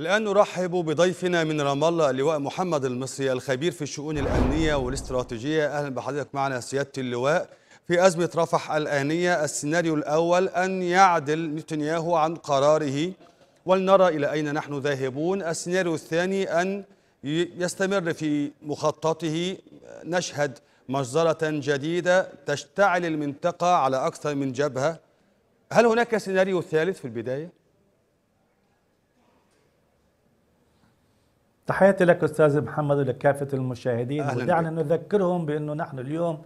الآن نرحب بضيفنا من رام الله اللواء محمد المصري الخبير في الشؤون الأمنية والاستراتيجية أهلا بحضرتك معنا سيادة اللواء في أزمة رفح الآنية السيناريو الأول أن يعدل نتنياهو عن قراره ولنرى إلى أين نحن ذاهبون السيناريو الثاني أن يستمر في مخططه نشهد مجزرة جديدة تشتعل المنطقة على أكثر من جبهة هل هناك سيناريو ثالث في البداية؟ تحياتي لك استاذ محمد ولكافه المشاهدين ودعنا نذكرهم بانه نحن اليوم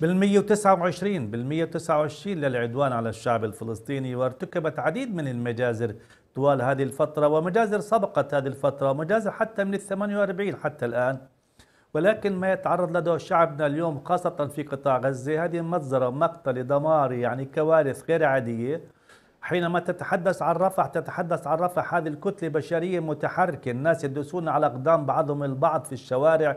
بال129 بال129 للعدوان على الشعب الفلسطيني وارتكبت عديد من المجازر طوال هذه الفترة ومجازر سبقت هذه الفترة ومجازر حتى من ال 48 حتى الآن ولكن ما يتعرض لدى شعبنا اليوم خاصة في قطاع غزة هذه مجزرة مقتلة دمار يعني كوارث غير عادية حينما تتحدث عن رفح تتحدث عن رفح هذه الكتلة بشرية متحركة الناس يدوسون على أقدام بعضهم البعض في الشوارع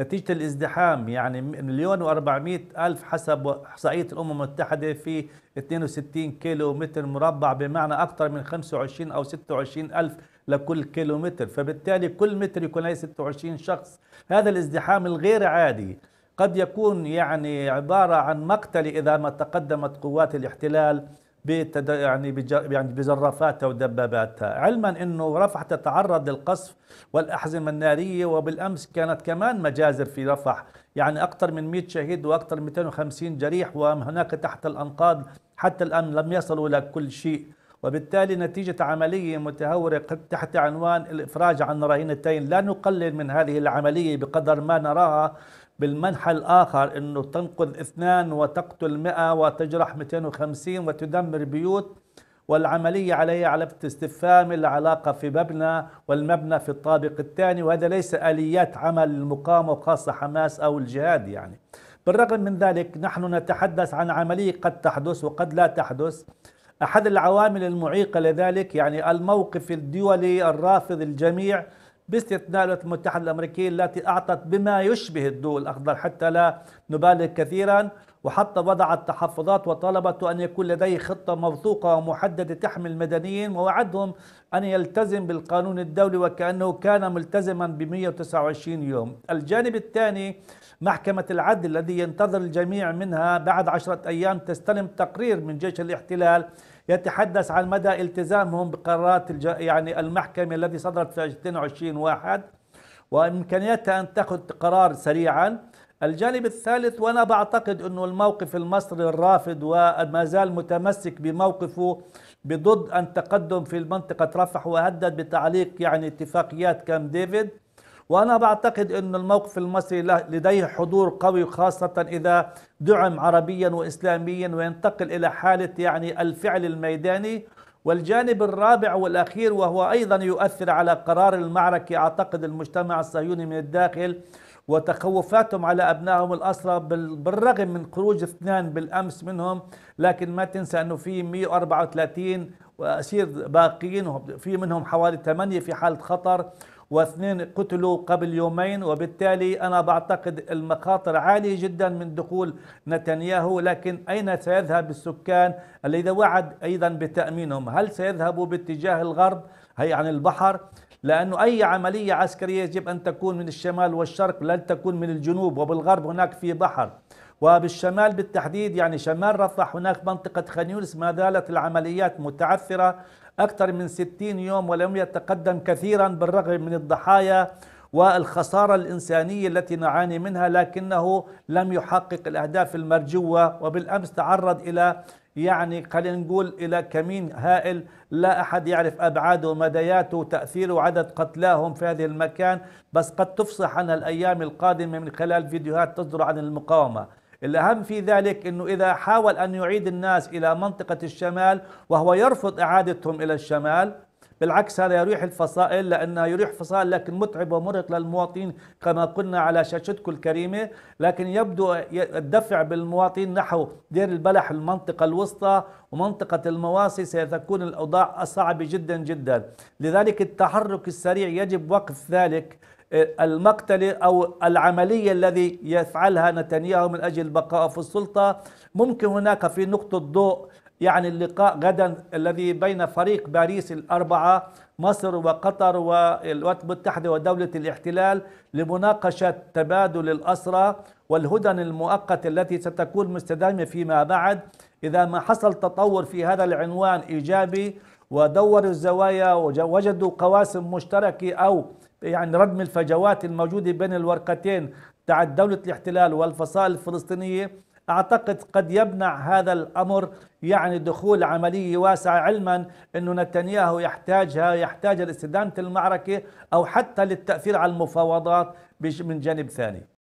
نتيجة الازدحام يعني مليون وأربعمائة ألف حسب إحصائية الأمم المتحدة في 62 كيلو متر مربع بمعنى أكثر من 25 أو 26 ألف لكل كيلو متر فبالتالي كل متر يكون عليه 26 شخص هذا الازدحام الغير عادي قد يكون يعني عبارة عن مقتل إذا ما تقدمت قوات الاحتلال بتد... يعني بج... يعني بجرافاتها ودباباتها علما انه رفح تتعرض للقصف والاحزمه الناريه وبالامس كانت كمان مجازر في رفح يعني اكثر من 100 شهيد واكثر من 250 جريح وهناك تحت الانقاض حتى الان لم يصلوا الى كل شيء وبالتالي نتيجة عملية متهورة تحت عنوان الإفراج عن رهينتين لا نقلل من هذه العملية بقدر ما نراها بالمنحى الآخر أنه تنقذ اثنان وتقتل مئة وتجرح 250 وتدمر بيوت والعملية عليها على استفهام العلاقة في مبنى والمبنى في الطابق الثاني وهذا ليس آليات عمل المقاومة وخاصة حماس أو الجهاد يعني بالرغم من ذلك نحن نتحدث عن عملية قد تحدث وقد لا تحدث أحد العوامل المعيقة لذلك يعني الموقف الدولي الرافض الجميع باستثناء الولايات المتحدة الأمريكية التي أعطت بما يشبه الدول الأخضر حتى لا نبالغ كثيرا وحتى وضعت تحفظات وطلبت أن يكون لديه خطة موثوقة ومحددة تحمي المدنيين ووعدهم أن يلتزم بالقانون الدولي وكأنه كان ملتزما ب 129 يوم الجانب الثاني محكمة العدل الذي ينتظر الجميع منها بعد عشرة أيام تستلم تقرير من جيش الاحتلال يتحدث عن مدى التزامهم بقرارات الج... يعني المحكمة التي صدرت في 22 واحد وإمكانيتها أن تأخذ قرار سريعا الجانب الثالث وأنا بعتقد أنه الموقف المصري الرافض وما زال متمسك بموقفه بضد أن تقدم في المنطقة رفح وهدد بتعليق يعني اتفاقيات كام ديفيد وأنا بعتقد أن الموقف المصري لديه حضور قوي خاصة إذا دعم عربيا وإسلاميا وينتقل إلى حالة يعني الفعل الميداني والجانب الرابع والأخير وهو أيضا يؤثر على قرار المعركة أعتقد المجتمع الصهيوني من الداخل وتخوفاتهم على أبنائهم الأسرى بالرغم من خروج اثنان بالأمس منهم لكن ما تنسى أنه في 134 أسير باقيين وفي منهم حوالي 8 في حالة خطر واثنين قتلوا قبل يومين وبالتالي أنا بعتقد المخاطر عالية جدا من دخول نتنياهو لكن أين سيذهب السكان الذي وعد أيضا بتأمينهم هل سيذهبوا باتجاه الغرب هي عن البحر لأنه أي عملية عسكرية يجب أن تكون من الشمال والشرق لن تكون من الجنوب وبالغرب هناك في بحر وبالشمال بالتحديد يعني شمال رفح هناك منطقة خان يونس ما زالت العمليات متعثرة أكثر من 60 يوم ولم يتقدم كثيرا بالرغم من الضحايا والخسارة الإنسانية التي نعاني منها لكنه لم يحقق الأهداف المرجوة وبالأمس تعرض إلى يعني خلينا نقول إلى كمين هائل لا أحد يعرف أبعاده ومدياته وتأثيره وعدد قتلاهم في هذه المكان بس قد تفصح عنها الأيام القادمة من خلال فيديوهات تصدر عن المقاومة الأهم في ذلك أنه إذا حاول أن يعيد الناس إلى منطقة الشمال وهو يرفض إعادتهم إلى الشمال بالعكس هذا يريح الفصائل لأنه يريح فصائل لكن متعب ومرهق للمواطنين كما قلنا على شاشتكم الكريمة لكن يبدو الدفع بالمواطنين نحو دير البلح المنطقة الوسطى ومنطقة المواصي ستكون الأوضاع صعبة جدا جدا لذلك التحرك السريع يجب وقف ذلك المقتل أو العملية الذي يفعلها نتنياهو من أجل البقاء في السلطة ممكن هناك في نقطة ضوء يعني اللقاء غدا الذي بين فريق باريس الأربعة مصر وقطر والولايات المتحدة ودولة الاحتلال لمناقشة تبادل الأسرى والهدن المؤقتة التي ستكون مستدامة فيما بعد إذا ما حصل تطور في هذا العنوان إيجابي ودور الزوايا وجدوا قواسم مشتركة أو يعني ردم الفجوات الموجودة بين الورقتين تاعت دولة الاحتلال والفصائل الفلسطينية أعتقد قد يمنع هذا الأمر يعني دخول عملية واسعة علما أنه نتنياهو يحتاجها يحتاج لاستدامة المعركة أو حتى للتأثير على المفاوضات من جانب ثاني